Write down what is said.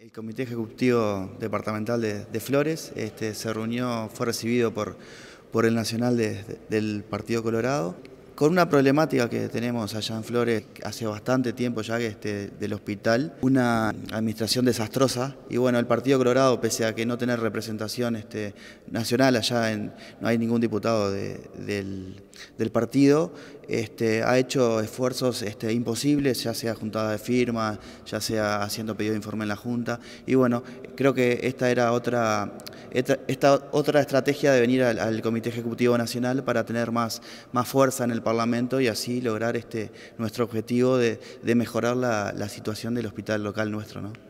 El Comité Ejecutivo Departamental de, Flores este, se reunió, fue recibido por, por el Nacional del Partido Colorado con una problemática que tenemos allá en Flores hace bastante tiempo ya que este, del hospital, una administración desastrosa y bueno, el Partido Colorado, pese a que no tener representación este, nacional allá, en, no hay ningún diputado del, partido, este, ha hecho esfuerzos este, imposibles, ya sea juntada de firmas, ya sea haciendo pedido de informe en la Junta y bueno, creo que esta era otra esta otra estrategia de venir al, Comité Ejecutivo Nacional para tener más, más fuerza en el Parlamento y así lograr este, nuestro objetivo de, mejorar la, la situación del hospital local nuestro. ¿no?